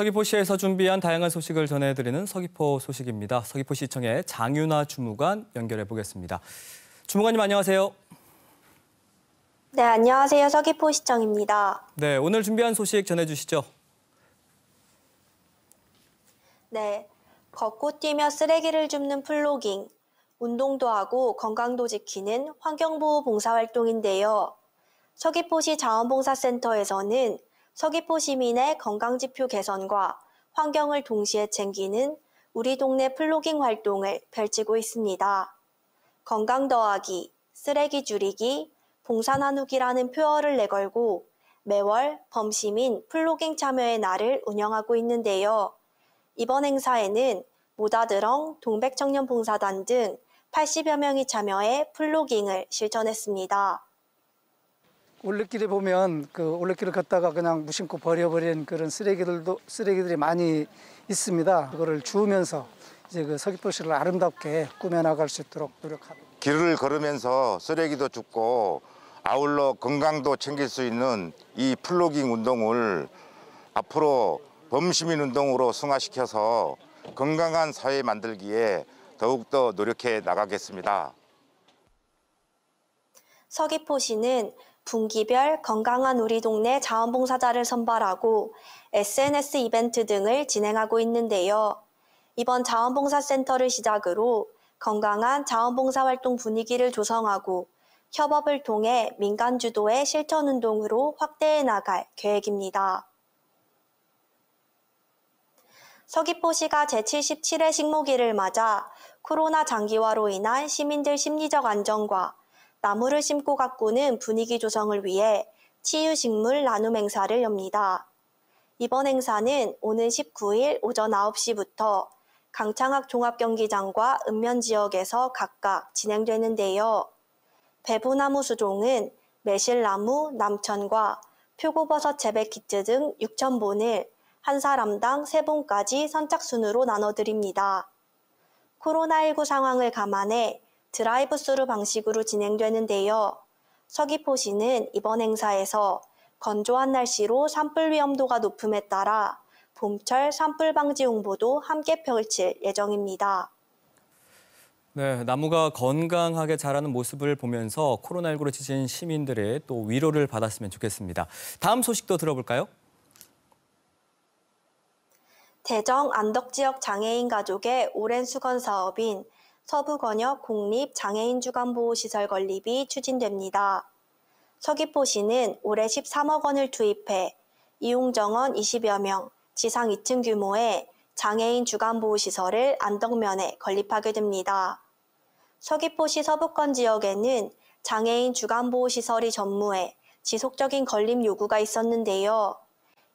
서귀포시에서 준비한 다양한 소식을 전해드리는 서귀포 소식입니다. 서귀포시청의 장윤아 주무관 연결해 보겠습니다. 주무관님 안녕하세요. 네, 안녕하세요. 서귀포시청입니다. 네, 오늘 준비한 소식 전해주시죠. 네, 걷고 뛰며 쓰레기를 줍는 플로깅, 운동도 하고 건강도 지키는 환경보호 봉사활동인데요. 서귀포시 자원봉사센터에서는 서귀포 시민의 건강지표 개선과 환경을 동시에 챙기는 우리 동네 플로깅 활동을 펼치고 있습니다. 건강 더하기, 쓰레기 줄이기, 봉사 나누기라는 표어를 내걸고 매월 범시민 플로깅 참여의 날을 운영하고 있는데요. 이번 행사에는 모다드렁, 동백청년봉사단 등 80여 명이 참여해 플로깅을 실천했습니다. 올레길에 보면 그 올레길을 걷다가 그냥 무심코 버려버린 그런 쓰레기들도 쓰레기들이 많이 있습니다. 그거를 주우면서 이제 그 서귀포시를 아름답게 꾸며나갈 수 있도록 노력합니다. 길을 걸으면서 쓰레기도 줍고 아울러 건강도 챙길 수 있는 이 플로깅 운동을 앞으로 범시민 운동으로 승화시켜서 건강한 사회 만들기에 더욱더 노력해 나가겠습니다. 서귀포시는 분기별 건강한 우리 동네 자원봉사자를 선발하고 SNS 이벤트 등을 진행하고 있는데요. 이번 자원봉사센터를 시작으로 건강한 자원봉사활동 분위기를 조성하고 협업을 통해 민간 주도의 실천 운동으로 확대해 나갈 계획입니다. 서귀포시가 제77회 식목일을 맞아 코로나 장기화로 인한 시민들 심리적 안정과 나무를 심고 가꾸는 분위기 조성을 위해 치유식물 나눔 행사를 엽니다. 이번 행사는 오는 19일 오전 9시부터 강창학 종합경기장과 읍면 지역에서 각각 진행되는데요. 배부나무 수종은 매실나무, 남천과 표고버섯 재배 키트 등 6,000본을 한 사람당 3본까지 선착순으로 나눠드립니다. 코로나19 상황을 감안해 드라이브 스루 방식으로 진행되는데요. 서귀포시는 이번 행사에서 건조한 날씨로 산불 위험도가 높음에 따라 봄철 산불 방지 홍보도 함께 펼칠 예정입니다. 네, 나무가 건강하게 자라는 모습을 보면서 코로나19로 지친 시민들의 또 위로를 받았으면 좋겠습니다. 다음 소식도 들어볼까요? 대정 안덕 지역 장애인 가족의 오랜 수건 사업인 서부권역 국립 장애인 주간보호시설 건립이 추진됩니다. 서귀포시는 올해 13억 원을 투입해 이용정원 20여 명, 지상 2층 규모의 장애인 주간보호시설을 안덕면에 건립하게 됩니다. 서귀포시 서부권 지역에는 장애인 주간보호시설이 전무해 지속적인 건립 요구가 있었는데요.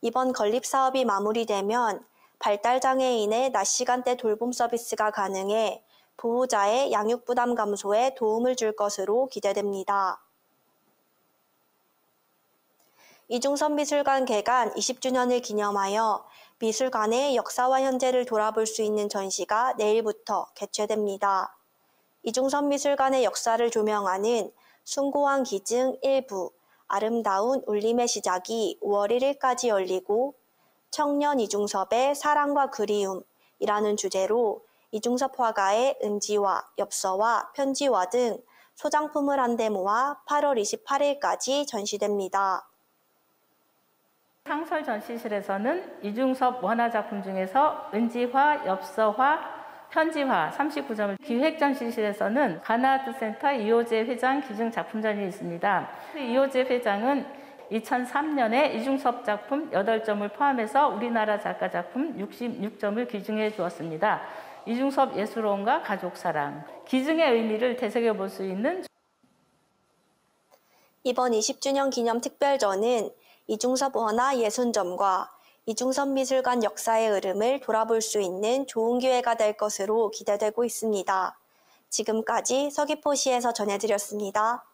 이번 건립 사업이 마무리되면 발달장애인의 낮 시간대 돌봄 서비스가 가능해 보호자의 양육 부담 감소에 도움을 줄 것으로 기대됩니다. 이중선 미술관 개관 20주년을 기념하여 미술관의 역사와 현재를 돌아볼 수 있는 전시가 내일부터 개최됩니다. 이중선 미술관의 역사를 조명하는 숭고한 기증 1부 아름다운 울림의 시작이 5월 1일까지 열리고 청년 이중섭의 사랑과 그리움이라는 주제로 이중섭 화가의 은지와 엽서와, 편지와 등 소장품을 한데 모아 8월 28일까지 전시됩니다. 상설 전시실에서는 이중섭 원화 작품 중에서 은지화, 엽서화, 편지화 39점을 기획 전시실에서는 가나아트센터 이호재 회장 기증 작품전이 있습니다. 이호재 회장은 2003년에 이중섭 작품 8점을 포함해서 우리나라 작가 작품 66점을 기증해 주었습니다. 이중섭 예술원과 가족사랑, 기증의 의미를 되새겨 볼 수 있는 이번 20주년 기념 특별전은 이중섭 원화 예순점과 이중섭 미술관 역사의 흐름을 돌아볼 수 있는 좋은 기회가 될 것으로 기대되고 있습니다. 지금까지 서귀포시에서 전해드렸습니다.